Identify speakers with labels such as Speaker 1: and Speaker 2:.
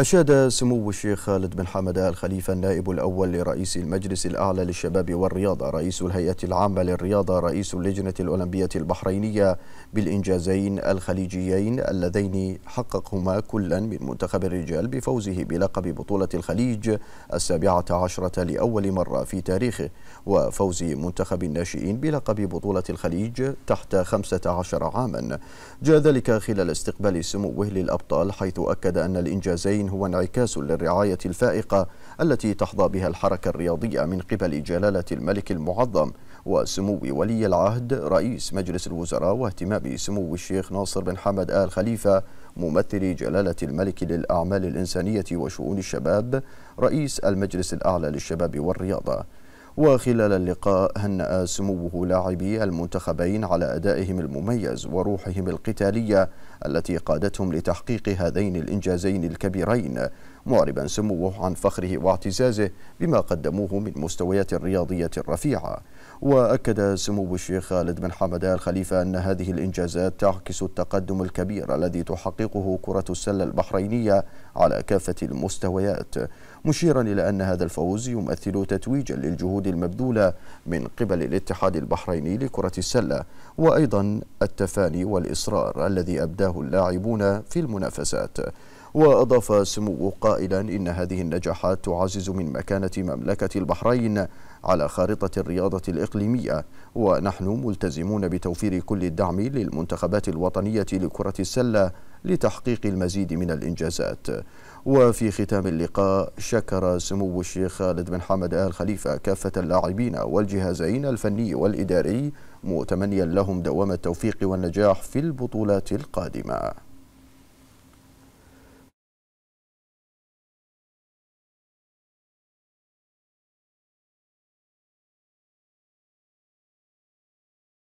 Speaker 1: أشاد سمو الشيخ خالد بن حمد آل خليفة النائب الأول لرئيس المجلس الأعلى للشباب والرياضة رئيس الهيئة العامة للرياضة رئيس اللجنة الأولمبية البحرينية بالإنجازين الخليجيين اللذين حققهما كلا من منتخب الرجال بفوزه بلقب بطولة الخليج السابعة عشرة لأول مرة في تاريخه وفوز منتخب الناشئين بلقب بطولة الخليج تحت خمسة عشر عاما جاء ذلك خلال استقبال سموه للأبطال حيث أكد أن الإنجازين هو انعكاس للرعاية الفائقة التي تحظى بها الحركة الرياضية من قبل جلالة الملك المعظم وسمو ولي العهد رئيس مجلس الوزراء واهتمام سمو الشيخ ناصر بن حمد آل خليفة ممثل جلالة الملك للأعمال الإنسانية وشؤون الشباب رئيس المجلس الأعلى للشباب والرياضة وخلال اللقاء هنأ سموه لاعبي المنتخبين على أدائهم المميز وروحهم القتالية التي قادتهم لتحقيق هذين الإنجازين الكبيرين معربا سموه عن فخره واعتزازه بما قدموه من مستويات رياضية رفيعة وأكد سمو الشيخ خالد بن حمد الخليفه خليفة أن هذه الإنجازات تعكس التقدم الكبير الذي تحققه كرة السلة البحرينية على كافة المستويات مشيرا إلى أن هذا الفوز يمثل تتويجا للجهود المبذولة من قبل الاتحاد البحريني لكرة السلة وأيضا التفاني والإصرار الذي أبداه اللاعبون في المنافسات وأضاف سموه قائلا إن هذه النجاحات تعزز من مكانة مملكة البحرين على خارطة الرياضة الإقليمية ونحن ملتزمون بتوفير كل الدعم للمنتخبات الوطنية لكرة السلة لتحقيق المزيد من الإنجازات وفي ختام اللقاء شكر سمو الشيخ خالد بن حمد آل خليفة كافة اللاعبين والجهازين الفني والإداري متمنيا لهم دوام التوفيق والنجاح في البطولات القادمة